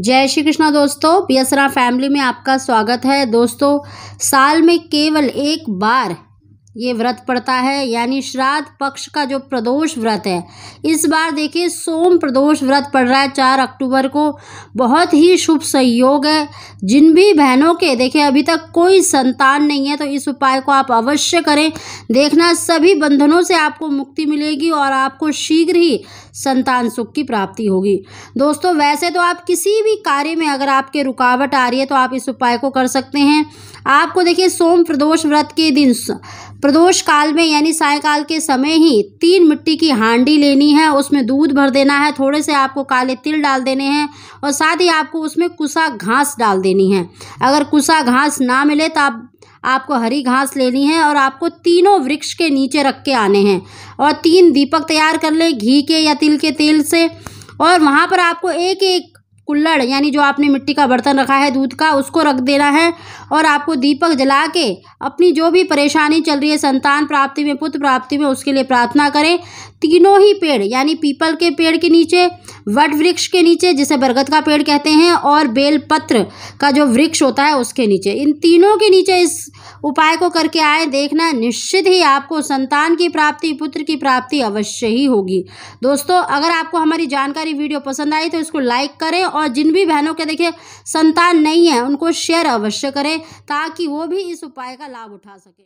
जय श्री कृष्णा दोस्तों बियसरा फैमिली में आपका स्वागत है दोस्तों साल में केवल एक बार ये व्रत पड़ता है यानी श्राद्ध पक्ष का जो प्रदोष व्रत है इस बार देखिए सोम प्रदोष व्रत पड़ रहा है चार अक्टूबर को बहुत ही शुभ सहयोग है जिन भी बहनों के देखिए अभी तक कोई संतान नहीं है तो इस उपाय को आप अवश्य करें देखना सभी बंधनों से आपको मुक्ति मिलेगी और आपको शीघ्र ही संतान सुख की प्राप्ति होगी दोस्तों वैसे तो आप किसी भी कार्य में अगर आपके रुकावट आ रही है तो आप इस उपाय को कर सकते हैं आपको देखिए सोम प्रदोष व्रत के दिन प्रदोष काल में यानी सायकाल के समय ही तीन मिट्टी की हांडी लेनी है उसमें दूध भर देना है थोड़े से आपको काले तिल डाल देने हैं और साथ ही आपको उसमें कुसा घास डाल देनी है अगर कुसा घास ना मिले तो आप आपको हरी घास लेनी है और आपको तीनों वृक्ष के नीचे रख के आने हैं और तीन दीपक तैयार कर लें घी के या तिल के तेल से और वहाँ पर आपको एक एक कुल्लड़ यानी जो आपने मिट्टी का बर्तन रखा है दूध का उसको रख देना है और आपको दीपक जला के अपनी जो भी परेशानी चल रही है संतान प्राप्ति में पुत्र प्राप्ति में उसके लिए प्रार्थना करें तीनों ही पेड़ यानी पीपल के पेड़ के नीचे वट वृक्ष के नीचे जिसे बरगद का पेड़ कहते हैं और बेलपत्र का जो वृक्ष होता है उसके नीचे इन तीनों के नीचे इस उपाय को करके आए देखना निश्चित ही आपको संतान की प्राप्ति पुत्र की प्राप्ति अवश्य ही होगी दोस्तों अगर आपको हमारी जानकारी वीडियो पसंद आई तो इसको लाइक करें और जिन भी बहनों के देखिए संतान नहीं है उनको शेयर अवश्य करें ताकि वो भी इस उपाय का लाभ उठा सकें